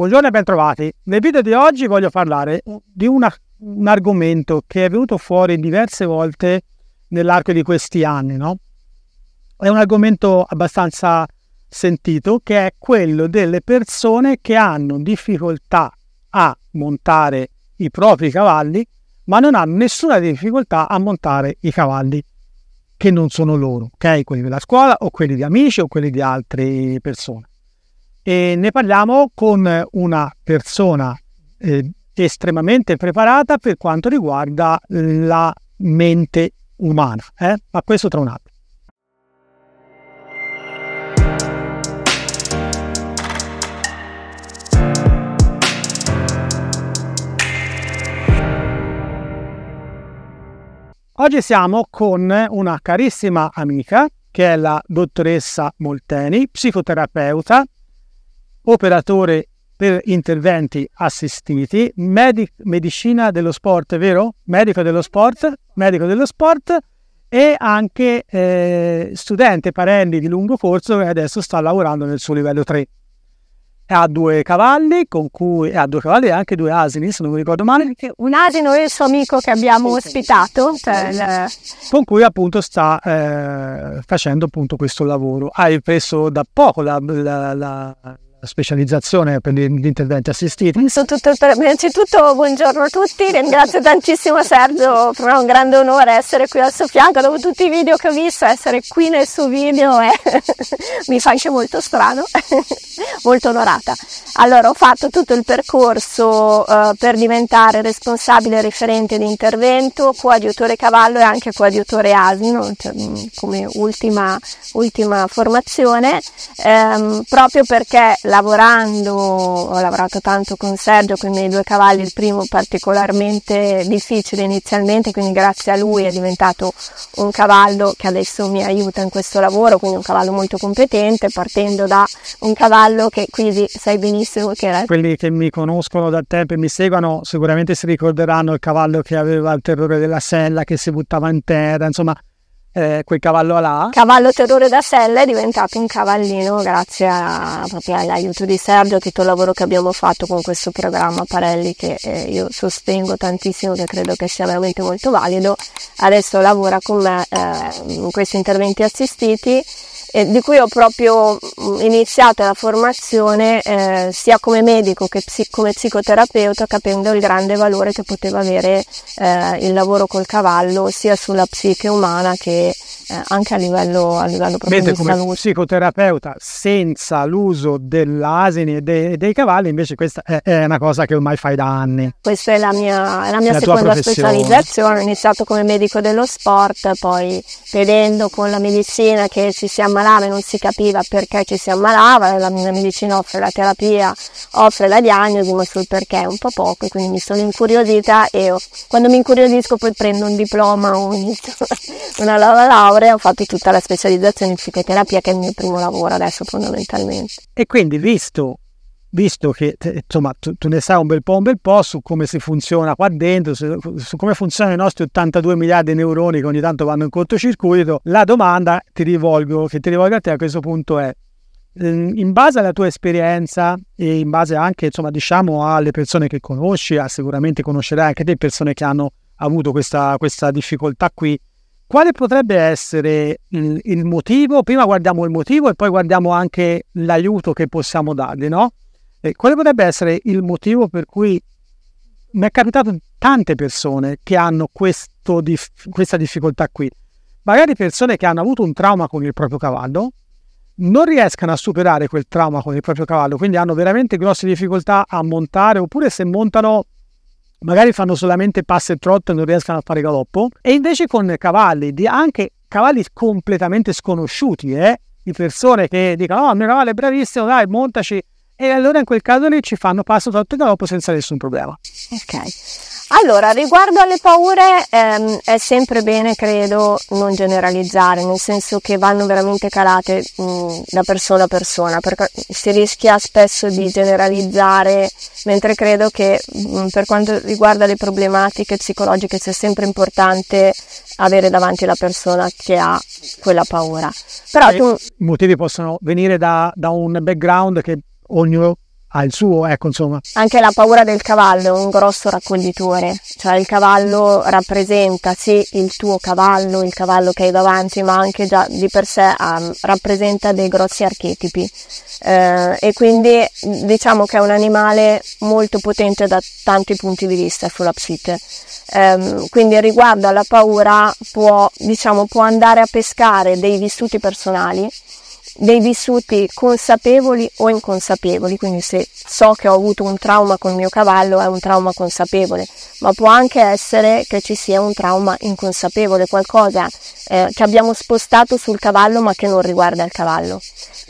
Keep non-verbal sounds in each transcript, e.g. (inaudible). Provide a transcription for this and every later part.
Buongiorno e bentrovati. Nel video di oggi voglio parlare di una, un argomento che è venuto fuori diverse volte nell'arco di questi anni. No? È un argomento abbastanza sentito che è quello delle persone che hanno difficoltà a montare i propri cavalli, ma non hanno nessuna difficoltà a montare i cavalli che non sono loro, ok? Quelli della scuola o quelli di amici o quelli di altre persone. E ne parliamo con una persona eh, estremamente preparata per quanto riguarda la mente umana, eh? ma questo tra un attimo. Oggi siamo con una carissima amica che è la dottoressa Molteni, psicoterapeuta operatore per interventi assistiti, medic, medicina dello sport, vero? Medico dello sport, medico dello sport e anche eh, studente Parelli di lungo corso che adesso sta lavorando nel suo livello 3. Ha due cavalli, con cui, ha due cavalli e anche due asini, se non mi ricordo male. Un asino e il suo amico che abbiamo ospitato. Cioè Con cui appunto sta eh, facendo appunto questo lavoro. Hai preso da poco la, la, la specializzazione per gli interventi assistiti. Per... Innanzitutto buongiorno a tutti, ringrazio tantissimo Sergio, per me è un grande onore essere qui al suo fianco, dopo tutti i video che ho visto, essere qui nel suo video è... (laughs) mi fa anche molto strano, (laughs) molto onorata. Allora ho fatto tutto il percorso uh, per diventare responsabile referente di intervento, coadiutore cavallo e anche coadiutore asino cioè, mm, come ultima, ultima formazione, ehm, proprio perché lavorando, ho lavorato tanto con Sergio, con i miei due cavalli, il primo particolarmente difficile inizialmente, quindi grazie a lui è diventato un cavallo che adesso mi aiuta in questo lavoro, quindi un cavallo molto competente, partendo da un cavallo che quindi sai benissimo che era... Quelli che mi conoscono da tempo e mi seguono sicuramente si ricorderanno il cavallo che aveva il terrore della sella, che si buttava in terra, insomma eh, quel cavallo là. Cavallo terrore da Sella è diventato un cavallino grazie a, proprio all'aiuto di Sergio, a tutto il lavoro che abbiamo fatto con questo programma Parelli che eh, io sostengo tantissimo, che credo che sia veramente molto valido. Adesso lavora con me eh, in questi interventi assistiti eh, di cui ho proprio mm, iniziato la formazione eh, sia come medico che psi- come psicoterapeuta capendo il grande valore che poteva avere eh, il lavoro col cavallo sia sulla psiche umana che eh, anche a livello, a livello proprio Mentre come salute. psicoterapeuta senza l'uso dell'asini e dei, dei cavalli invece questa è, è, una cosa che ormai fai da anni. Questa è la mia, la mia la seconda specializzazione, ho iniziato come medico dello sport, poi vedendo con la medicina che ci siamo ammalava e non si capiva perché ci si ammalava, la, la medicina offre la terapia, offre la diagnosi, ma sul perché è un po' poco, quindi mi sono incuriosita e ho, quando mi incuriosisco poi prendo un diploma o (laughs) una laurea, ho fatto tutta la specializzazione in psicoterapia che è il mio primo lavoro adesso fondamentalmente. E quindi visto visto che insomma, tu, tu, ne sai un bel po', un bel po' su come si funziona qua dentro, su, su come funzionano i nostri 82 miliardi di neuroni che ogni tanto vanno in cortocircuito, la domanda ti rivolgo, che ti rivolgo a te a questo punto è, mm, in base alla tua esperienza e in base anche, insomma, diciamo, alle persone che conosci, ah, sicuramente conoscerai anche te persone che hanno avuto questa, questa difficoltà qui, quale potrebbe essere il, mm, il, motivo? Prima guardiamo il motivo e poi guardiamo anche l'aiuto che possiamo dargli, no? E quale potrebbe essere il motivo per cui mi è capitato tante persone che hanno questo, questa difficoltà qui? Magari persone che hanno avuto un trauma con il proprio cavallo, non riescano a superare quel trauma con il proprio cavallo, quindi hanno veramente grosse difficoltà a montare, oppure se montano magari fanno solamente pass e trot e non riescono a fare galoppo, e invece con cavalli, anche cavalli completamente sconosciuti, eh, di persone che dicono, oh, il mio cavallo è bravissimo, dai, montaci, e allora in quel caso lì ci fanno passo sotto e dopo senza nessun problema. Ok. Allora, riguardo alle paure, ehm, è sempre bene, credo, non generalizzare, nel senso che vanno veramente calate mh, mm, da persona a persona, perché si rischia spesso di generalizzare, mentre credo che mh, mm, per quanto riguarda le problematiche psicologiche sia sempre importante avere davanti la persona che ha quella paura. Però tu... I motivi possono venire da, da un background che ognuno ha il suo, ecco insomma. Anche la paura del cavallo è un grosso raccoglitore, cioè il cavallo rappresenta sì il tuo cavallo, il cavallo che hai davanti, ma anche già di per sé um, rappresenta dei grossi archetipi eh, e quindi diciamo che è un animale molto potente da tanti punti di vista sulla psiche. Eh, quindi riguardo alla paura può, diciamo, può andare a pescare dei vissuti personali dei vissuti consapevoli o inconsapevoli, quindi se so che ho avuto un trauma con il mio cavallo è un trauma consapevole, ma può anche essere che ci sia un trauma inconsapevole, qualcosa eh, che abbiamo spostato sul cavallo ma che non riguarda il cavallo.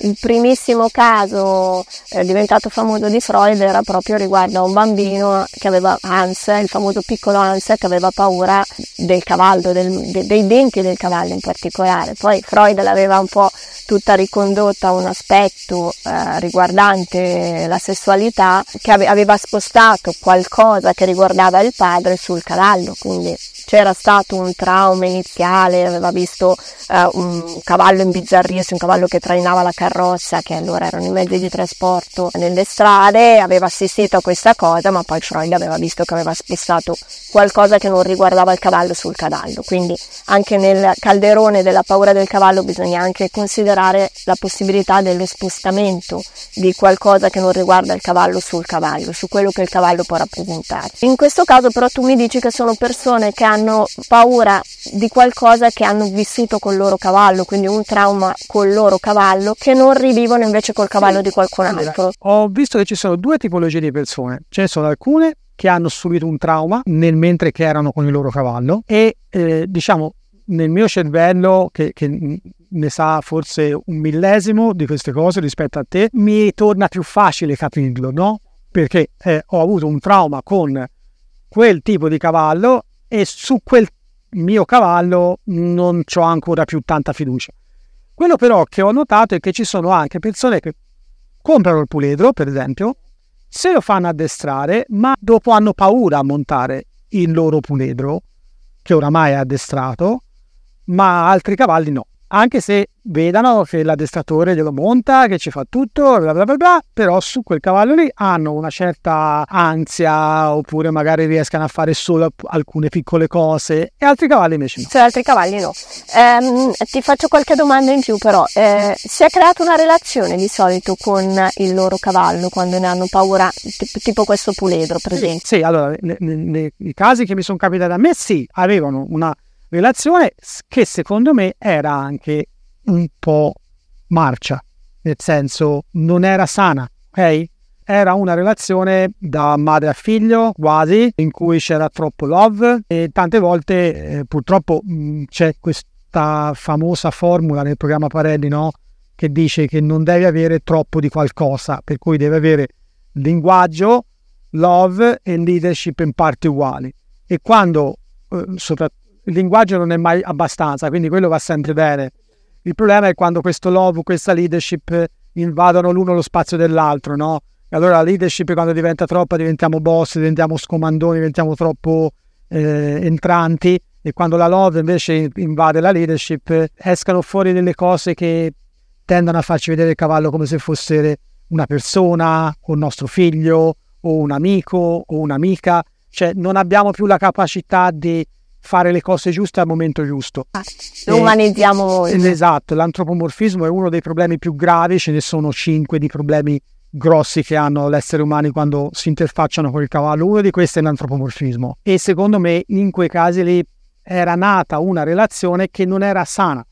Il primissimo caso eh, diventato famoso di Freud era proprio riguardo a un bambino che aveva ansia, il famoso piccolo ansia che aveva paura del cavallo, del, de, dei denti del cavallo in particolare. Poi Freud l'aveva un po' tutta ricondotta a un aspetto eh, riguardante la sessualità che aveva spostato qualcosa che riguardava il padre sul cavallo, quindi c'era stato un trauma iniziale, aveva visto eh, un cavallo imbizzarrirsi, un cavallo che trainava la carrozza, che allora erano i mezzi di trasporto nelle strade, aveva assistito a questa cosa, ma poi Freud aveva visto che aveva spostato qualcosa che non riguardava il cavallo sul cavallo, quindi anche nel calderone della paura del cavallo bisogna anche considerare considerare la possibilità dello spostamento di qualcosa che non riguarda il cavallo sul cavallo, su quello che il cavallo può rappresentare. In questo caso però tu mi dici che sono persone che hanno paura di qualcosa che hanno vissuto col loro cavallo, quindi un trauma col loro cavallo che non rivivono invece col cavallo sì. di qualcun altro. Allora, ho visto che ci sono due tipologie di persone, ce ne sono alcune che hanno subito un trauma nel mentre che erano con il loro cavallo e eh, diciamo nel mio cervello, che, che, ne sa forse un millesimo di queste cose rispetto a te, mi torna più facile capirlo, no? Perché eh, ho avuto un trauma con quel tipo di cavallo e su quel mio cavallo non ho ancora più tanta fiducia. Quello però che ho notato è che ci sono anche persone che comprano il puledro, per esempio, se lo fanno addestrare, ma dopo hanno paura a montare il loro puledro, che oramai è addestrato, ma altri cavalli no. Anche se vedano che l'addestratore glielo monta, che ci fa tutto, bla bla bla bla, però su quel cavallo lì hanno una certa ansia oppure magari riescano a fare solo alcune piccole cose e altri cavalli invece no. Cioè altri cavalli no. Ehm, ti faccio qualche domanda in più però. Eh, si è creata una relazione di solito con il loro cavallo quando ne hanno paura, tipo questo puledro per esempio? Sì, sì allora ne, ne, nei casi che mi sono capitati a me sì, avevano una relazione che secondo me era anche un po' marcia, nel senso non era sana, ok? Era una relazione da madre a figlio quasi, in cui c'era troppo love e tante volte eh, purtroppo mh, mm, c'è questa famosa formula nel programma Parelli, no? Che dice che non devi avere troppo di qualcosa, per cui devi avere linguaggio, love e leadership in parti uguali. E quando, eh, soprattutto il linguaggio non è mai abbastanza, quindi quello va sempre bene. Il problema è quando questo love, questa leadership invadono l'uno lo spazio dell'altro, no? E allora la leadership quando diventa troppa diventiamo boss, diventiamo scomandoni, diventiamo troppo eh, entranti e quando la love invece invade la leadership escano fuori delle cose che tendono a farci vedere il cavallo come se fosse una persona o un nostro figlio o un amico o un'amica, cioè non abbiamo più la capacità di fare le cose giuste al momento giusto. Ah, umanizziamo noi. Esatto, l'antropomorfismo è uno dei problemi più gravi, ce ne sono cinque di problemi grossi che hanno l'essere umano quando si interfacciano con il cavallo. Uno di questi è l'antropomorfismo e secondo me in quei casi lì era nata una relazione che non era sana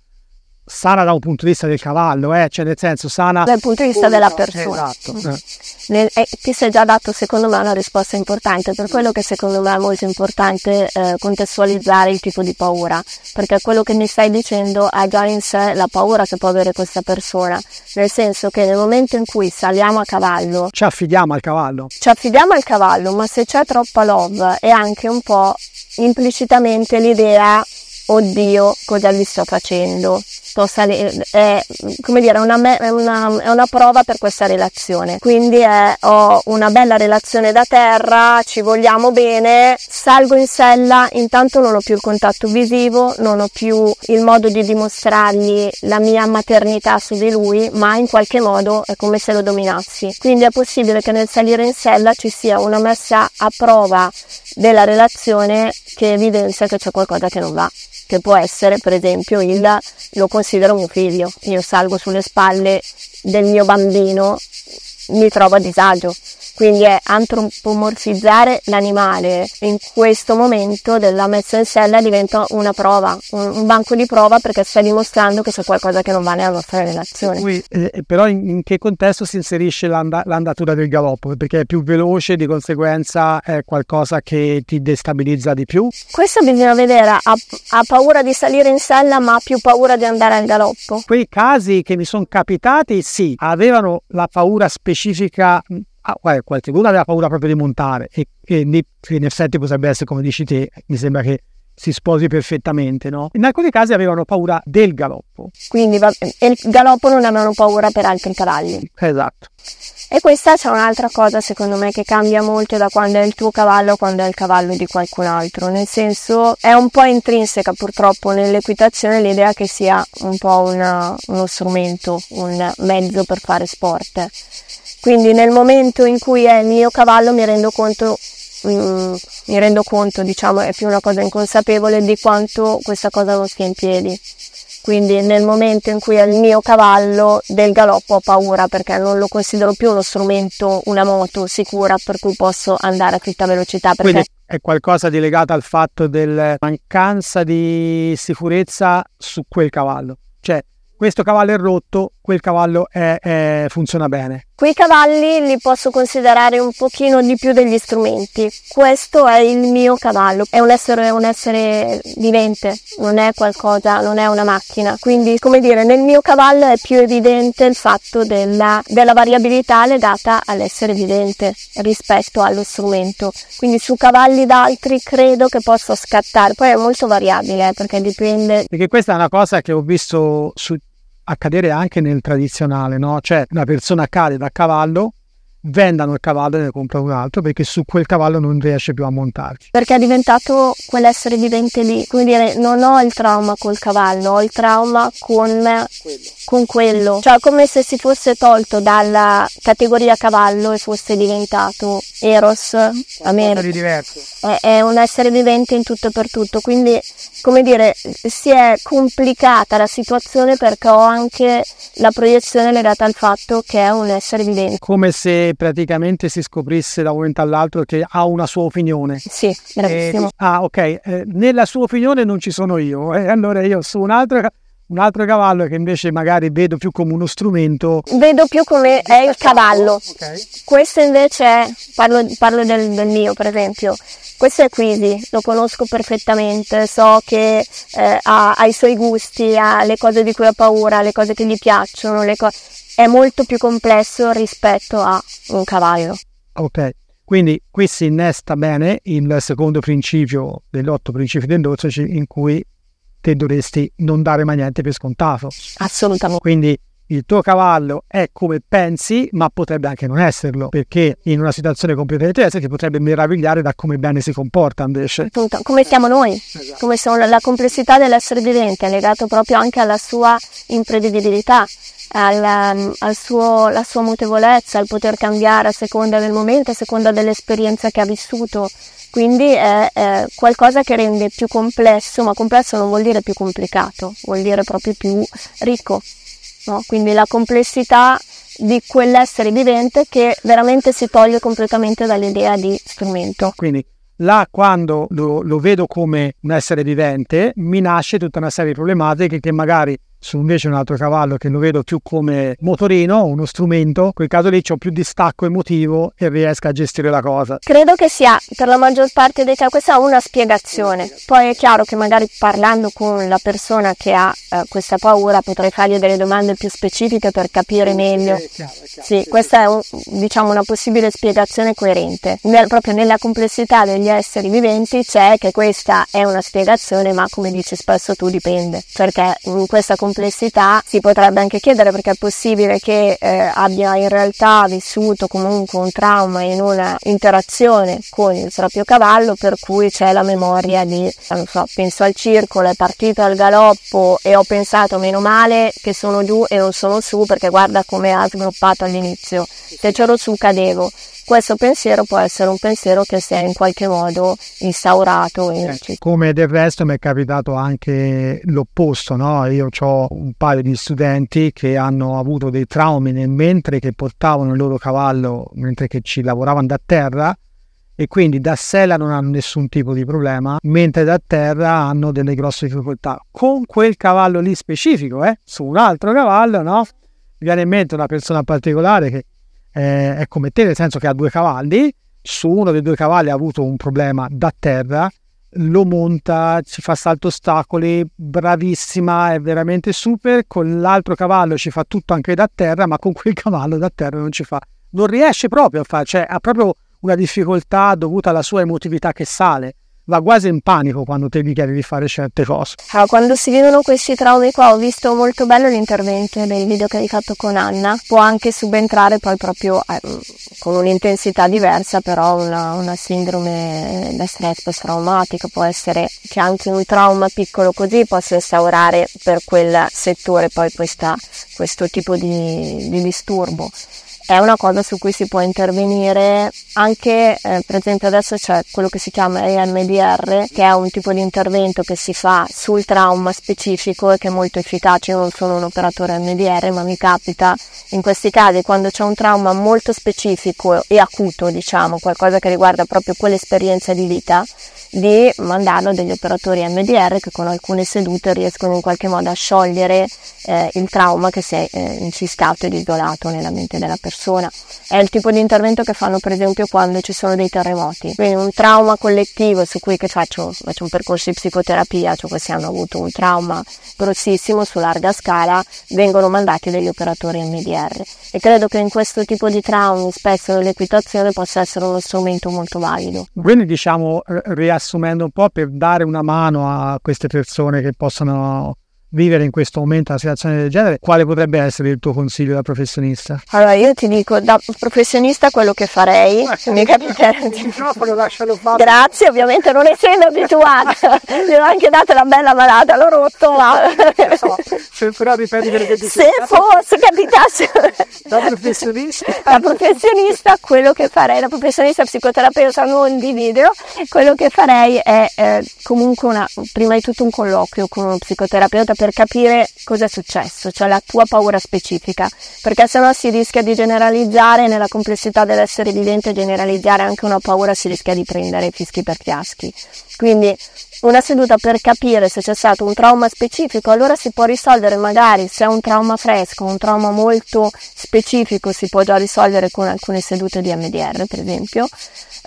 sana da un punto di vista del cavallo, eh? cioè nel senso sana dal punto di vista oh, della persona. Esatto. Mm. Eh. Nel, eh, ti sei già dato secondo me una risposta importante, per quello che secondo me è molto importante eh, contestualizzare il tipo di paura, perché quello che mi stai dicendo ha già in sé la paura che può avere questa persona, nel senso che nel momento in cui saliamo a cavallo ci affidiamo al cavallo. Ci affidiamo al cavallo, ma se c'è troppa love è anche un po' implicitamente l'idea oddio, cosa gli sto facendo? Sto salendo, è come dire, una me- è, una, è una, prova per questa relazione. Quindi è, ho una bella relazione da terra, ci vogliamo bene, salgo in sella, intanto non ho più il contatto visivo, non ho più il modo di dimostrargli la mia maternità su di lui, ma in qualche modo è come se lo dominassi. Quindi è possibile che nel salire in sella ci sia una messa a prova della relazione che evidenzia che c'è qualcosa che non va che può essere per esempio il lo considero un figlio, io salgo sulle spalle del mio bambino, mi trovo a disagio, quindi è antropomorfizzare l'animale. In questo momento della messa in sella diventa una prova, un, un banco di prova perché stai dimostrando che c'è qualcosa che non va nella nostra relazione. Cui, eh, però in, in, che contesto si inserisce l'anda, l'andatura del galoppo? Perché è più veloce, di conseguenza è qualcosa che ti destabilizza di più? Questo bisogna vedere, ha, ha paura di salire in sella ma ha più paura di andare al galoppo? Quei casi che mi sono capitati, sì, avevano la paura specifica ah, guarda, qualcuno aveva paura proprio di montare e, e in effetti potrebbe essere come dici te, mi sembra che si sposi perfettamente, no? In alcuni casi avevano paura del galoppo. Quindi il galoppo non avevano paura per altri cavalli. Esatto. E questa c'è un'altra cosa secondo me che cambia molto da quando è il tuo cavallo a quando è il cavallo di qualcun altro, nel senso è un po' intrinseca purtroppo nell'equitazione l'idea che sia un po' una, uno strumento, un mezzo per fare sport quindi nel momento in cui è il mio cavallo mi rendo conto, mm, mi rendo conto, diciamo, è più una cosa inconsapevole di quanto questa cosa non stia in piedi. Quindi nel momento in cui è il mio cavallo del galoppo ho paura perché non lo considero più uno strumento, una moto sicura per cui posso andare a tutta velocità. Perché... Quindi è qualcosa di legato al fatto della mancanza di sicurezza su quel cavallo. Cioè questo cavallo è rotto, quel cavallo è, è, funziona bene. Quei cavalli li posso considerare un pochino di più degli strumenti. Questo è il mio cavallo, è un essere, un essere vivente, non è qualcosa, non è una macchina. Quindi, come dire, nel mio cavallo è più evidente il fatto della, della variabilità legata all'essere vivente rispetto allo strumento. Quindi su cavalli d'altri credo che possa scattare, poi è molto variabile eh, perché dipende. Perché questa è una cosa che ho visto su accadere anche nel tradizionale, no? Cioè una persona cade da cavallo vendano il cavallo e ne comprano un altro perché su quel cavallo non riesce più a montarci. Perché è diventato quell'essere vivente lì, come dire non ho il trauma col cavallo, ho il trauma con, quello. con quello, cioè come se si fosse tolto dalla categoria cavallo e fosse diventato Eros, America. Di È, è un essere vivente in tutto e per tutto, quindi come dire si è complicata la situazione perché ho anche la proiezione legata al fatto che è un essere vivente. Come se praticamente si scoprisse da un momento all'altro che ha una sua opinione. Sì, bravissimo. Eh, ah, ok, eh, nella sua opinione non ci sono io, eh, allora io su un altro, un altro, cavallo che invece magari vedo più come uno strumento. Vedo più come è il cavallo. Okay. Questo invece è, parlo, parlo del, del mio per esempio, questo è Quisi, lo conosco perfettamente, so che eh, ha, ha, i suoi gusti, ha le cose di cui ha paura, le cose che gli piacciono, co- è molto più complesso rispetto a un cavallo. Ok, quindi qui si innesta bene il secondo principio degli otto principi dell'Ozzoci cioè in cui te dovresti non dare mai niente per scontato. Assolutamente. Quindi il tuo cavallo è come pensi, ma potrebbe anche non esserlo, perché in una situazione completamente diversa ti potrebbe meravigliare da come bene si comporta invece. Appunto, come siamo noi, come sono la complessità dell'essere vivente, è legato proprio anche alla sua imprevedibilità, alla, um, al suo, sua mutevolezza, al poter cambiare a seconda del momento, a seconda dell'esperienza che ha vissuto. Quindi è, è qualcosa che rende più complesso, ma complesso non vuol dire più complicato, vuol dire proprio più ricco no? quindi la complessità di quell'essere vivente che veramente si toglie completamente dall'idea di strumento. Quindi là quando lo, lo vedo come un essere vivente mi nasce tutta una serie di problematiche che magari su invece un altro cavallo che lo vedo più come motorino, uno strumento, in quel caso lì ho più distacco emotivo e riesco a gestire la cosa. Credo che sia per la maggior parte dei casi questa una spiegazione. Poi è chiaro che magari parlando con la persona che ha eh, questa paura potrei fargli delle domande più specifiche per capire meglio. sì, sì, questa è un, diciamo una possibile spiegazione coerente. Nel, proprio nella complessità degli esseri viventi c'è che questa è una spiegazione, ma come dici spesso tu dipende, perché in questa complessità complessità si potrebbe anche chiedere perché è possibile che eh, abbia in realtà vissuto comunque un trauma in una interazione con il proprio cavallo per cui c'è la memoria di, eh, non so, penso al circolo, è partito al galoppo e ho pensato meno male che sono giù e non sono su perché guarda come ha sgruppato all'inizio, se c'ero su cadevo. Questo pensiero può essere un pensiero che si è in qualche modo instaurato. Eh, come del resto mi è capitato anche l'opposto, no? Io ho un paio di studenti che hanno avuto dei traumi nel mentre che portavano il loro cavallo, mentre che ci lavoravano da terra e quindi da sella non hanno nessun tipo di problema, mentre da terra hanno delle grosse difficoltà. Con quel cavallo lì specifico, eh, su un altro cavallo, no? Mi viene in mente una persona particolare che eh, è come te, nel senso che ha due cavalli, su uno dei due cavalli ha avuto un problema da terra lo monta, ci fa salto ostacoli, bravissima, è veramente super, con l'altro cavallo ci fa tutto anche da terra, ma con quel cavallo da terra non ci fa, non riesce proprio a fare, cioè ha proprio una difficoltà dovuta alla sua emotività che sale va quasi in panico quando te gli chiedi di fare certe cose. Ah, quando si vivono questi traumi qua ho visto molto bello l'intervento del video che hai fatto con Anna, può anche subentrare poi proprio eh, con un'intensità diversa, però una, una sindrome eh, da stress post-traumatica può essere che anche un trauma piccolo così possa instaurare per quel settore poi questa, questo tipo di, di disturbo è una cosa su cui si può intervenire anche eh, esempio adesso c'è quello che si chiama EMDR che è un tipo di intervento che si fa sul trauma specifico e che è molto efficace io non sono un operatore MDR ma mi capita in questi casi quando c'è un trauma molto specifico e acuto diciamo qualcosa che riguarda proprio quell'esperienza di vita di mandarlo degli operatori MDR che con alcune sedute riescono in qualche modo a sciogliere eh, il trauma che si è eh, inciscato ed isolato nella mente della persona. È il tipo di intervento che fanno per esempio quando ci sono dei terremoti, quindi un trauma collettivo su cui faccio, faccio un percorso di psicoterapia, cioè questi hanno avuto un trauma grossissimo su larga scala, vengono mandati degli operatori MDR e credo che in questo tipo di traumi spesso l'equitazione possa essere uno strumento molto valido. Quindi diciamo re- assumendo un po' per dare una mano a queste persone che possano vivere in questo momento una situazione del genere, quale potrebbe essere il tuo consiglio da professionista? Allora io ti dico da professionista quello che farei, eh, se mi capiterà Grazie, ovviamente non essendo abituata, (laughs) gli eh, ho anche dato la bella malata, l'ho rotto eh, là. No, se però ripeti che Se fosse capitasse da professionista. Da professionista quello che farei, da professionista psicoterapeuta non di video, quello che farei è eh, comunque una, prima di tutto un colloquio con un psicoterapeuta per capire cosa è successo, cioè la tua paura specifica, perché sennò si rischia di generalizzare nella complessità dell'essere vivente, generalizzare anche una paura si rischia di prendere fischi per fiaschi. Quindi una seduta per capire se c'è stato un trauma specifico, allora si può risolvere magari se è un trauma fresco, un trauma molto specifico si può già risolvere con alcune sedute di MDR per esempio,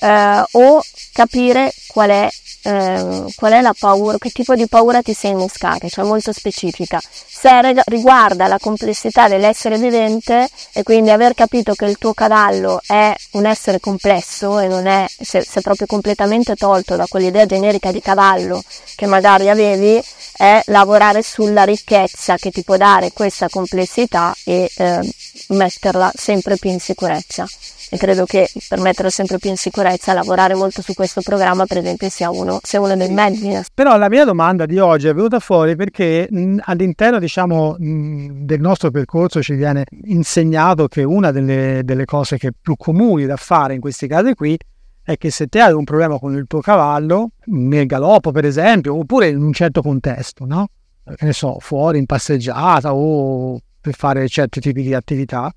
eh, o capire qual è Ehm, qual è la paura, che tipo di paura ti sei innescata, cioè molto specifica. Se riguarda la complessità dell'essere vivente e quindi aver capito che il tuo cavallo è un essere complesso e non è, se, se proprio completamente tolto da quell'idea generica di cavallo che magari avevi, è lavorare sulla ricchezza che ti può dare questa complessità e eh, metterla sempre più in sicurezza e credo che per mettere sempre più in sicurezza lavorare molto su questo programma per esempio sia uno, sia uno dei mezzi. Però la mia domanda di oggi è venuta fuori perché mh, all'interno diciamo mh, del nostro percorso ci viene insegnato che una delle, delle cose che più comuni da fare in questi casi qui è che se te hai un problema con il tuo cavallo, nel galoppo per esempio, oppure in un certo contesto, no? Che ne so, fuori in passeggiata o per fare certi tipi di attività,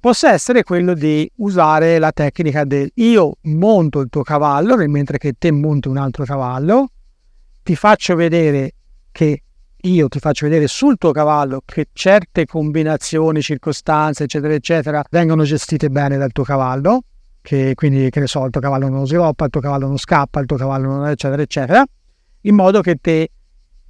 possa essere quello di usare la tecnica del io monto il tuo cavallo mentre che te monti un altro cavallo, ti faccio vedere che io ti faccio vedere sul tuo cavallo che certe combinazioni, circostanze, eccetera, eccetera, vengono gestite bene dal tuo cavallo, che quindi, che ne so, il tuo cavallo non sviluppa, il tuo cavallo non scappa, il tuo cavallo non, eccetera, eccetera, in modo che te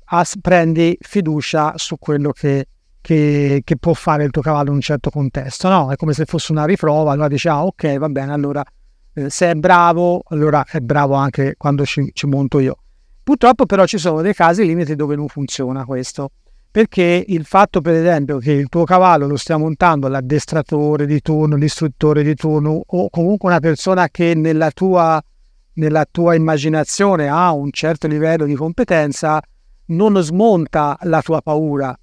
as- prendi fiducia su quello che che, che, può fare il tuo cavallo in un certo contesto, no? È come se fosse una riprova, allora dici, ah ok, va bene, allora eh, se è bravo, allora è bravo anche quando ci, ci monto io. Purtroppo però ci sono dei casi limiti dove non funziona questo, perché il fatto per esempio che il tuo cavallo lo stia montando l'addestratore di turno, l'istruttore di turno o comunque una persona che nella tua, nella tua immaginazione ha un certo livello di competenza, non smonta la tua paura,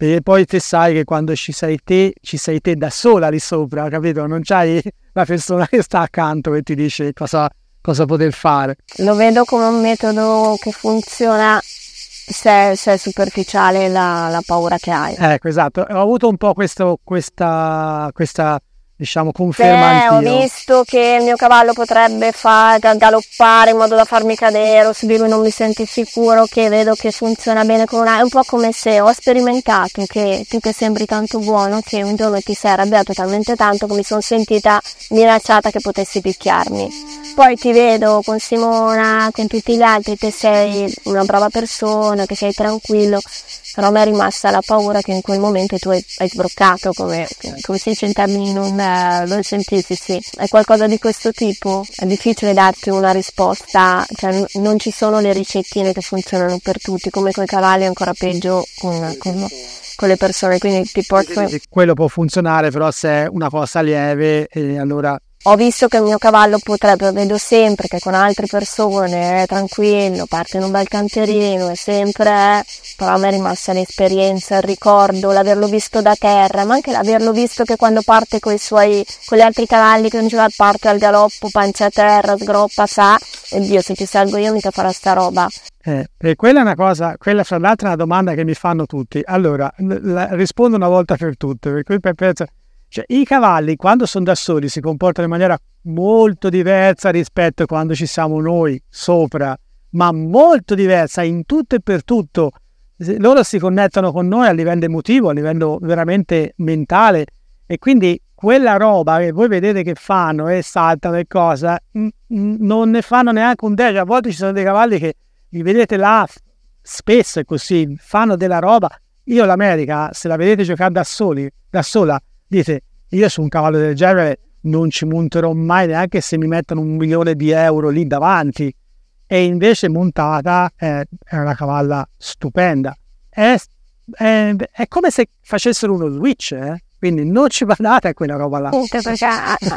perché poi te sai che quando ci sei te, ci sei te da sola lì sopra, capito? Non c'hai (laughs) la persona che sta accanto che ti dice cosa, cosa poter fare. Lo vedo come un metodo che funziona se, se è superficiale la, la, paura che hai. Ecco, esatto. Ho avuto un po' questo, questa, questa diciamo conferma Beh, ho visto che il mio cavallo potrebbe far galoppare in modo da farmi cadere o se di lui non mi senti sicuro che vedo che funziona bene con una è un po' come se ho sperimentato che tu che sembri tanto buono che un giorno ti sei arrabbiato talmente tanto che mi sono sentita minacciata che potessi picchiarmi poi ti vedo con Simona con tutti gli altri che sei una brava persona che sei tranquillo però mi è rimasta la paura che in quel momento tu hai, hai sbroccato, come, come, si dice in termini non, eh, non scientifici. È qualcosa di questo tipo? È difficile darti una risposta, cioè non ci sono le ricettine che funzionano per tutti, come con i cavalli è ancora peggio con, con, con le persone, quindi ti porto... Quello può funzionare però se è una cosa lieve e eh, allora ho visto che il mio cavallo potrebbe, vedo sempre che con altre persone è eh, tranquillo, parte in un bel canterino, è sempre, eh. però mi è rimasta l'esperienza, il ricordo, l'averlo visto da terra, ma anche l'averlo visto che quando parte con i suoi, con gli altri cavalli che non ci va, parte al galoppo, pancia a terra, sgroppa, sa, e Dio, se ci salgo io mica farà sta roba. Eh, e quella è una cosa, quella fra l'altro è una domanda che mi fanno tutti. Allora, la, rispondo una volta per tutte, per cui per, per, cioè, i cavalli quando sono da soli si comportano in maniera molto diversa rispetto a quando ci siamo noi sopra, ma molto diversa in tutto e per tutto. Loro si connettono con noi a livello emotivo, a livello veramente mentale e quindi quella roba che voi vedete che fanno e saltano e cosa, non ne fanno neanche un decimo. A volte ci sono dei cavalli che li vedete là, spesso è così, fanno della roba. Io l'America, se la vedete giocare da soli, da sola, dite io su un cavallo del genere non ci monterò mai neanche se mi mettono un milione di euro lì davanti e invece montata è, eh, è una cavalla stupenda è, è, è, come se facessero uno switch eh? quindi non ci badate a quella roba là Niente, perché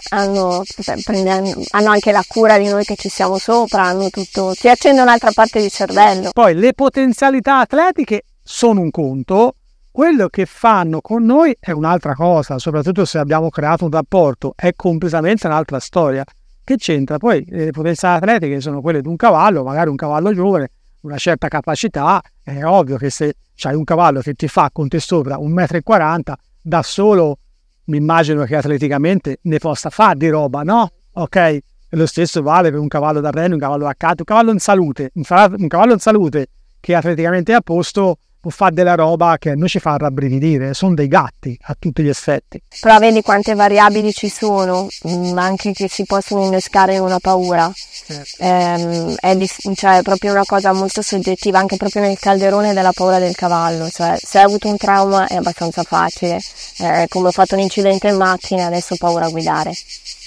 hanno, hanno, anche la cura di noi che ci siamo sopra hanno tutto ti accende un'altra parte di cervello poi le potenzialità atletiche sono un conto quello che fanno con noi è un'altra cosa, soprattutto se abbiamo creato un rapporto, è completamente un'altra storia. Che c'entra? Poi eh, le potenze atletiche sono quelle di un cavallo, magari un cavallo giovane, una certa capacità, è ovvio che se hai un cavallo che ti fa con te sopra 1,40 m, da solo mi immagino che atleticamente ne possa fare di roba, no? Ok? E lo stesso vale per un cavallo da prendere, un cavallo da accanto, un cavallo in salute, un, cavallo in salute che atleticamente è a posto o fa della roba che non ci fa rabbrividire, sono dei gatti a tutti gli effetti. Però vedi quante variabili ci sono, mm, anche che si possono innescare in una paura. Certo. Ehm, è, cioè, è, proprio una cosa molto soggettiva, anche proprio nel calderone della paura del cavallo, cioè se hai avuto un trauma è abbastanza facile, eh, come ho fatto un incidente in macchina adesso ho paura a guidare.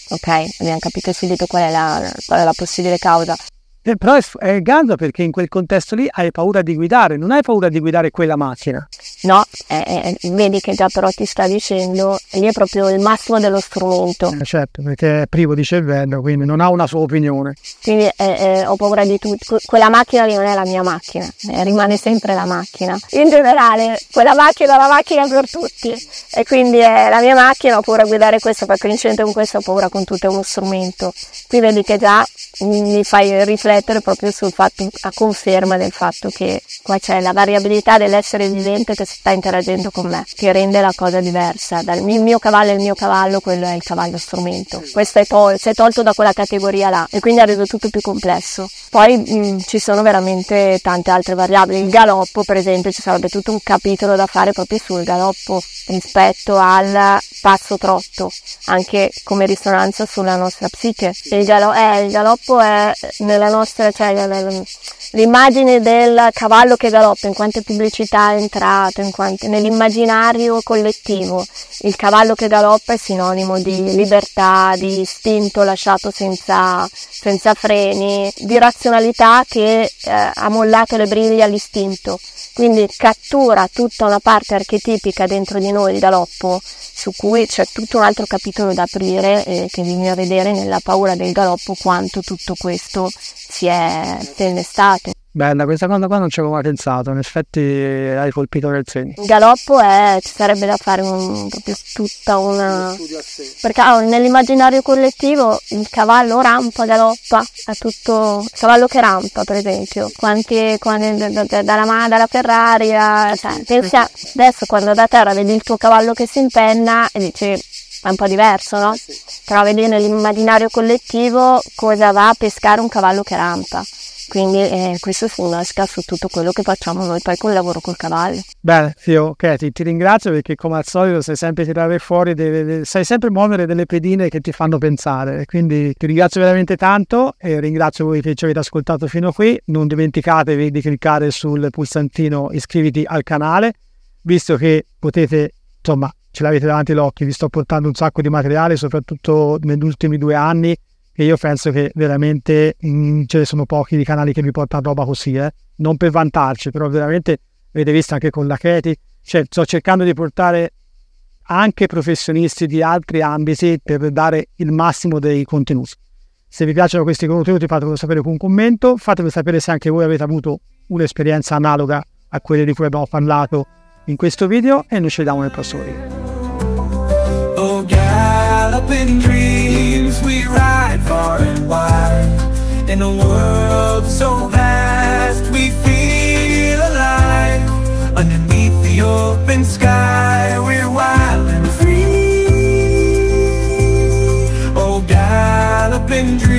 Ok, abbiamo capito subito qual è la, qual è la possibile causa. Eh, però è elegante perché in quel contesto lì hai paura di guidare, non hai paura di guidare quella macchina. No, eh, eh, eh, vedi che già però ti sta dicendo, lì è proprio il massimo dello strumento. Eh, certo, perché è privo di cervello, quindi non ha una sua opinione. Quindi ho paura di tutto, quella macchina lì non è la mia macchina, rimane sempre la macchina. In generale, quella macchina è la macchina per tutti e quindi è la mia macchina, ho paura di guidare questo, perché l'incidente con questo ho paura con tutto, è uno strumento. Qui vedi che già mi fai riflettere riflettere proprio sul fatto, a conferma del fatto che qua c'è la variabilità dell'essere vivente che sta interagendo con me, che rende la cosa diversa. Dal mio, il mio cavallo è il mio cavallo, quello è il cavallo strumento. Questo è, tol- è tolto da quella categoria là e quindi ha reso tutto più complesso. Poi mh, mm, ci sono veramente tante altre variabili. Il galoppo, per esempio, ci sarebbe tutto un capitolo da fare proprio sul galoppo rispetto al pazzo trotto, anche come risonanza sulla nostra psiche. Il, galo- eh, il galoppo è nella nostra mostra, cioè l'immagine del cavallo che galoppa in quante pubblicità è entrato, quante, nell'immaginario collettivo. Il cavallo che galoppa è sinonimo di libertà, di istinto lasciato senza, senza freni, di razionalità che eh, ha mollato le briglie all'istinto. Quindi cattura tutta una parte archetipica dentro di noi il galoppo, su cui c'è tutto un altro capitolo da aprire eh, che bisogna vedere nella paura del galoppo quanto tutto questo si è pennestato. Bella, questa cosa qua non ci avevo mai pensato, in effetti hai colpito nel segno. Il galoppo è, ci sarebbe da fare un, proprio tutta una... Perché oh, nell'immaginario collettivo il cavallo rampa, galoppa, è tutto... Il cavallo che rampa, per esempio, Quanti, quando, dalla Mada alla Ferrari, cioè, pensi adesso quando da terra vedi il tuo cavallo che si impenna e dici è un po' diverso, no? Però vedi nell'immaginario collettivo cosa va a pescare un cavallo che rampa. Quindi eh, questo si innesca su tutto quello che facciamo noi poi col lavoro col cavallo. Bene, Fio, ok, ti, ti ringrazio perché come al solito sai sempre tirare fuori, delle, delle, sai sempre muovere delle pedine che ti fanno pensare. Quindi ti ringrazio veramente tanto e ringrazio voi che ci avete ascoltato fino a qui. Non dimenticatevi di cliccare sul pulsantino iscriviti al canale, visto che potete, insomma, ce l'avete davanti agli occhi, vi sto portando un sacco di materiale, soprattutto negli ultimi due anni, e io penso che veramente mh, mm, ce ne sono pochi di canali che vi portano roba così, eh? non per vantarci, però veramente avete visto anche con la Keti, cioè, sto cercando di portare anche professionisti di altri ambiti per dare il massimo dei contenuti. Se vi piacciono questi contenuti fatemelo sapere con un commento, fatemi sapere se anche voi avete avuto un'esperienza analoga a quelle di cui abbiamo parlato in questo video e noi ci vediamo nel prossimo video. Oh, galloping dreams we ride far and wide In a world so vast we feel alive Underneath the open sky we're wild and free Oh, galloping dreams